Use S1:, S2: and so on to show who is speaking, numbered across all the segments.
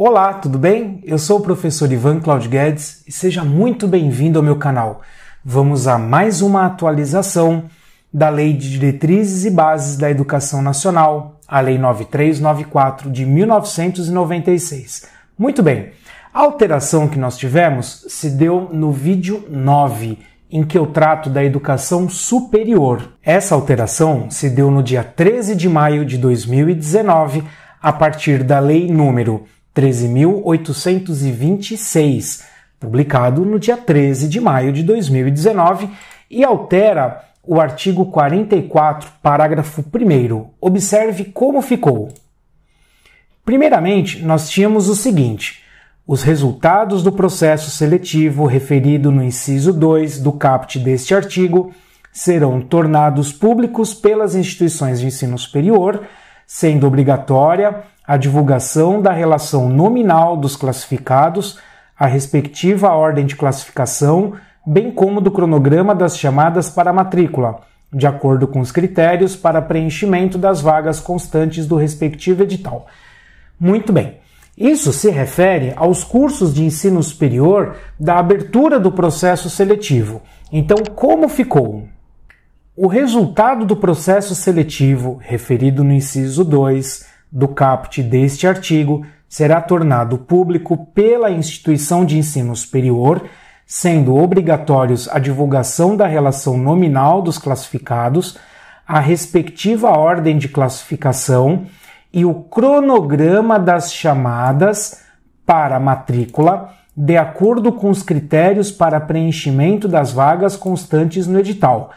S1: Olá, tudo bem? Eu sou o professor Ivan Claudio Guedes e seja muito bem-vindo ao meu canal. Vamos a mais uma atualização da Lei de Diretrizes e Bases da Educação Nacional, a Lei 9394 de 1996. Muito bem, a alteração que nós tivemos se deu no vídeo 9, em que eu trato da educação superior. Essa alteração se deu no dia 13 de maio de 2019, a partir da Lei número 13.826, publicado no dia 13 de maio de 2019, e altera o artigo 44, parágrafo 1. Observe como ficou. Primeiramente, nós tínhamos o seguinte: os resultados do processo seletivo referido no inciso 2 do caput deste artigo serão tornados públicos pelas instituições de ensino superior sendo obrigatória a divulgação da relação nominal dos classificados, a respectiva ordem de classificação, bem como do cronograma das chamadas para matrícula, de acordo com os critérios para preenchimento das vagas constantes do respectivo edital. Muito bem. Isso se refere aos cursos de ensino superior da abertura do processo seletivo. Então, como ficou? o resultado do processo seletivo referido no inciso 2 do caput deste artigo será tornado público pela instituição de ensino superior, sendo obrigatórios a divulgação da relação nominal dos classificados, a respectiva ordem de classificação e o cronograma das chamadas para matrícula, de acordo com os critérios para preenchimento das vagas constantes no edital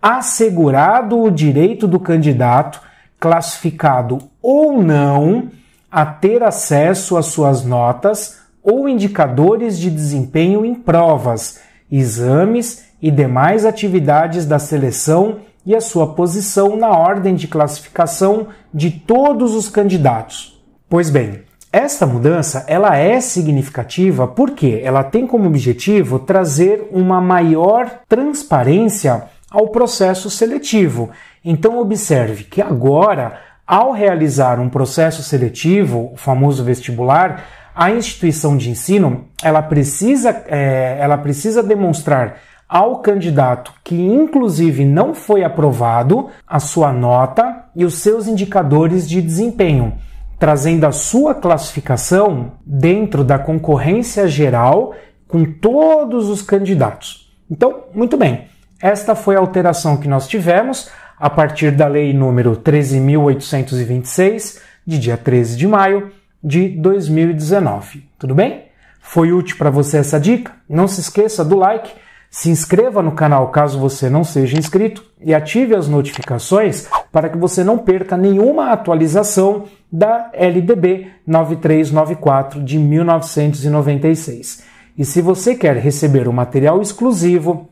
S1: assegurado o direito do candidato, classificado ou não, a ter acesso às suas notas ou indicadores de desempenho em provas, exames e demais atividades da seleção e a sua posição na ordem de classificação de todos os candidatos. Pois bem, esta mudança ela é significativa porque ela tem como objetivo trazer uma maior transparência ao processo seletivo. Então, observe que agora, ao realizar um processo seletivo, o famoso vestibular, a instituição de ensino ela precisa, é, ela precisa demonstrar ao candidato que, inclusive, não foi aprovado a sua nota e os seus indicadores de desempenho, trazendo a sua classificação dentro da concorrência geral com todos os candidatos. Então, muito bem. Esta foi a alteração que nós tivemos a partir da lei número 13826 de dia 13 de maio de 2019. Tudo bem? Foi útil para você essa dica? Não se esqueça do like, se inscreva no canal caso você não seja inscrito e ative as notificações para que você não perca nenhuma atualização da LDB 9394 de 1996. E se você quer receber o material exclusivo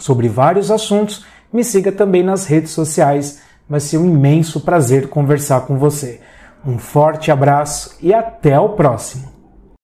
S1: sobre vários assuntos, me siga também nas redes sociais. Vai ser um imenso prazer conversar com você. Um forte abraço e até o próximo!